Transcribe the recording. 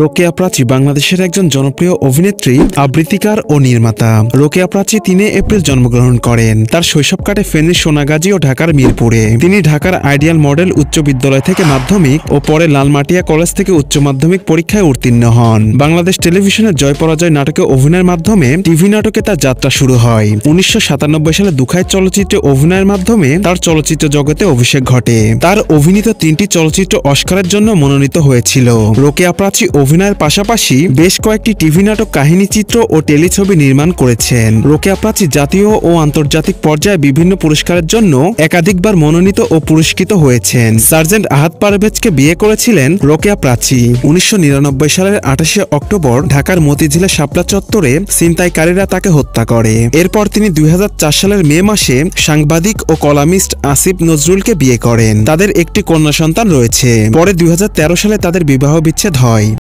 রোকেয়া প্রাচী বাংলাদেশের একজন জনপ্রিয় অভিনেত্রী আবৃত্তিকার ও নির্মাতা রোকেয়া প্রাচী তিনে এপ্রিল জন্মগ্রহণ করেন তার শৈশব কাটে ফেনীর সোনাগাজী ও ঢাকার মিরপুরে তিনি ঢাকার আইডিয়াল মডেল উচ্চ বিদ্যালয় থেকে মাধ্যমিক ও পরে লালমাটিয়া কলেজ থেকে উচ্চ মাধ্যমিক পরীক্ষায় উত্তীর্ণ হন বাংলাদেশ টেলিভিশনের জয় পরাজয় নাটকে অভিনয়ের মাধ্যমে টিভি নাটকে তার যাত্রা শুরু হয় উনিশশো সালে দুখায় চলচ্চিত্রে অভিনয়ের মাধ্যমে তার চলচ্চিত্র জগতে অভিষেক ঘটে তার অভিনীত তিনটি চলচ্চিত্র অস্কারের জন্য মনোনীত হয়েছিল রোকেয়া প্রাচী অভিনয়ের পাশাপাশি বেশ কয়েকটি টিভি নাটক কাহিনী চিত্র ও টেলিছবি নির্মাণ করেছেন রোকেয়া প্রাচী জাতীয় ও আন্তর্জাতিক পর্যায়ে বিভিন্ন পুরস্কারের জন্য একাধিকবার মনোনীত ও পুরস্কৃত হয়েছেন সার্জেন্ট আহাত পারভেজকে বিয়ে করেছিলেন রোকেয়া প্রাচী উনিশশো সালের আঠাশে অক্টোবর ঢাকার মতিঝিলা শাপলা চত্বরে ছিনতাইকারীরা তাকে হত্যা করে এরপর তিনি দুই সালের মে মাসে সাংবাদিক ও কলামিস্ট আসিফ নজরুলকে বিয়ে করেন তাদের একটি কন্যা সন্তান রয়েছে পরে দুই সালে তাদের বিবাহ বিচ্ছেদ হয়